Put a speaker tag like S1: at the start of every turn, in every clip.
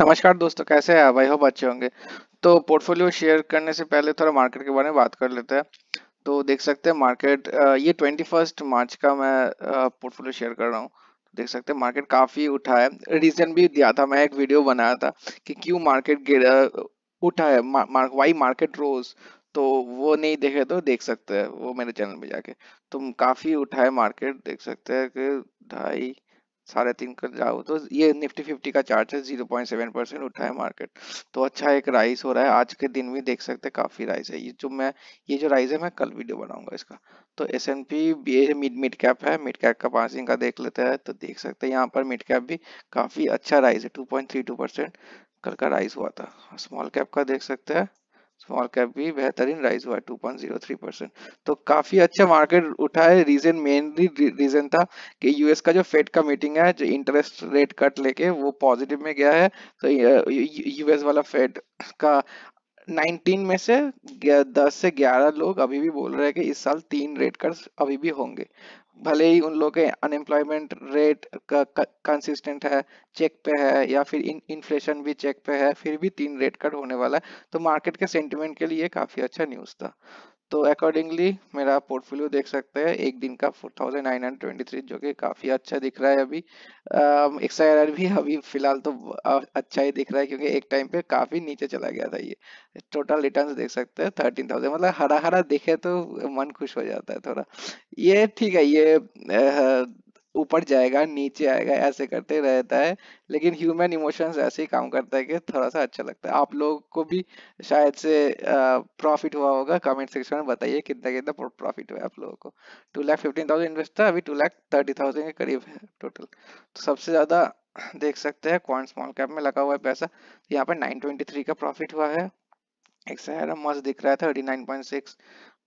S1: नमस्कार दोस्तों कैसे हैं आप आई होप अच्छे होंगे तो पोर्टफोलियो शेयर करने से पहले थोड़ा मार्केट के बारे में बात कर लेते हैं तो देख सकते हैं मार्केट ये ट्वेंटी फर्स्ट मार्च का मैं पोर्टफोलियो शेयर कर रहा हूँ देख सकते हैं मार्केट काफी उठा है रीजन भी दिया था मैं एक वीडियो बनाया था कि क्यों मार्केट उठा है मार्क वाई मार्केट रोज तो वो नहीं देखे तो देख सकते हैं वो मेरे चैनल पे जाके तो काफी उठा है मार्केट देख सकते हैं कि ढाई साढ़े तीन कर जाओ तो ये निफ्टी फिफ्टी का चार्ज है जीरो पॉइंट सेवन परसेंट उठा है मार्केट तो अच्छा एक राइस हो रहा है आज के दिन भी देख सकते हैं काफी राइस है ये जो मैं ये जो राइस है मैं कल वीडियो बनाऊंगा इसका तो एस एन पी ये मिड मिड कैप है मिड कैप का पासिंग का देख लेते हैं तो देख सकते हैं यहाँ पर मिड कैप भी काफी अच्छा राइस है two point three two percent कल का राइस हुआ था स्मॉल कैप का देख सकते हैं स्मॉल कैप भी बेहतरीन राइज हुआ 2.03 परसेंट तो काफी अच्छा मार्केट उठा है रीजन मेनली रीजन था कि यूएस का जो फेड का मीटिंग है जो इंटरेस्ट रेट कट लेके वो पॉजिटिव में गया है तो यूएस वाला फेड का 19 में से 10 से 11 लोग अभी भी बोल रहे हैं कि इस साल तीन रेट कट अभी भी होंगे भले ही उन लोग के अनएम्प्लॉयमेंट रेट कंसिस्टेंट है चेक पे है या फिर इन्फ्लेशन भी चेक पे है फिर भी तीन रेट कट होने वाला है तो मार्केट के सेंटिमेंट के लिए काफ़ी अच्छा न्यूज़ था तो अकॉर्डिंगली मेरा पोर्टफोलियो देख सकते हैं एक दिन का 4923 जो कि काफ़ी अच्छा दिख रहा है अभी एक्स आई भी अभी फिलहाल तो अच्छा ही दिख रहा है क्योंकि एक टाइम पे काफ़ी नीचे चला गया था ये टोटल रिटर्न देख सकते हैं 13000 मतलब हरा हरा दिखे तो मन खुश हो जाता है थोड़ा ये ठीक है ये ऊपर जाएगा नीचे आएगा ऐसे करते रहता है लेकिन ह्यूमन इमोशंस ऐसे ही काम करता है कि थोड़ा सा अच्छा लगता है आप लोग को भी शायद से प्रॉफिट हुआ होगा कमेंट सेक्शन में बताइए कितना कितना प्रॉफिट हुआ आप लोगों को two lakh fifteen thousand invest था अभी टू लाख थर्टी थाउजेंड के करीब है टोटल तो सबसे ज़्यादा देख सकते हैं क्वान स्मॉल कैप में लगा हुआ है पैसा यहाँ पर नाइन का प्रॉफिट हुआ है एक्सायरा मस्त दिख रहा है थर्टी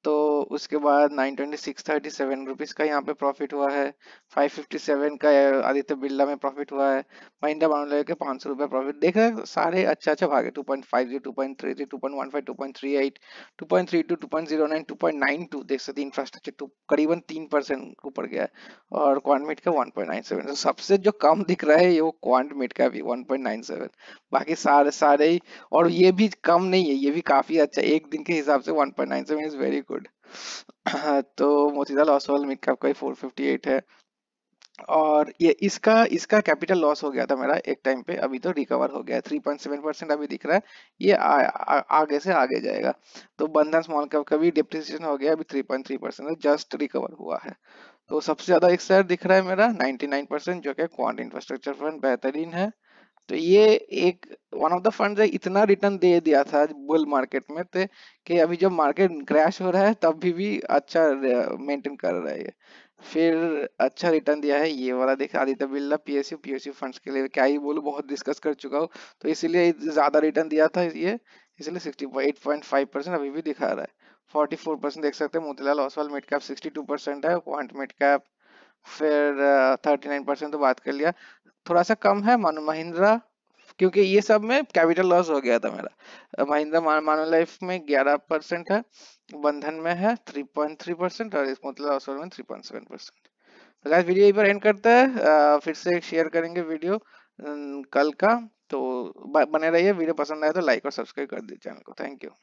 S1: तो उसके बाद nine twenty six thirty seven rupees का यहाँ पे प्रॉफिट हुआ है फाइव फिफ्टी सेवन का आदित्य बिरला में प्रॉफिट हुआ है महिंदा बाउंड के पांच सौ रुपया प्रॉफिट देख रहे सारे अच्छा अच्छा भागे two point five zero two point three three two point one five two point three eight two point three two two point zero nine two point nine two देख सकते इंफ्रास्ट्रक्चर टू करीबन तीन परसेंट ऊपर गया है और क्वान्टमिट का one point nine seven तो सबसे जो कम दिख रहा है ये वो क्वान्टमिट का भी वन पॉइंट नाइन सेवन बाकी सारे सारे ही और ये भी कम नहीं है ये भी काफ़ी अच्छा है एक दिन के हिसाब से one point nine seven is very तो मोतीलाल ओसवाल मिड कैप का ही 458 है और ये इसका इसका कैपिटल लॉस हो गया था मेरा एक टाइम पे अभी तो रिकवर हो गया थ्री पॉइंट सेवन परसेंट अभी दिख रहा है ये आ, आ, आगे से आगे जाएगा तो बंधन स्मॉल कैप का भी डिप्रिसिएशन हो गया अभी three point three percent just recover हुआ है तो सबसे ज्यादा एक शेयर दिख रहा है मेरा नाइनटी नाइन परसेंट जो कि क्वांट इंफ्रास्ट्रक्चर फंड बेहतरीन है तो ये एक वन ऑफ द फंड इतना रिटर्न दे दिया था बुल मार्केट में तो कि अभी जब मार्केट क्रैश हो रहा है तब भी भी अच्छा मेंटेन कर रहा है फिर अच्छा रिटर्न दिया है ये वाला देखा Aditya Birla PSU PSU funds के लिए क्या ही बोलूँ बहुत डिस्कस कर चुका हूँ तो इसीलिए ज्यादा रिटर्न दिया था ये इसलिए सिक्सटी अभी भी दिखा रहा है फोर्टी देख सकते हैं Motilal Oswal mid cap sixty है क्वांट मिड कैप फिर थर्टी नाइन परसेंट तो बात कर लिया थोड़ा सा कम है मानो महिंद्रा क्योंकि ये सब में कैपिटल लॉस हो गया था मेरा महिंद्रा मान, मानो लाइफ में 11 परसेंट है बंधन में है 3.3 परसेंट और इस मतलब लॉस में 3.7 परसेंट तो गैस वीडियो यहीं पर एंड करते हैं फिर से शेयर करेंगे वीडियो कल का तो बने रहिए वीडियो पसंद आए तो लाइक और सब्सक्राइब कर दीजिए चैनल को थैंक यू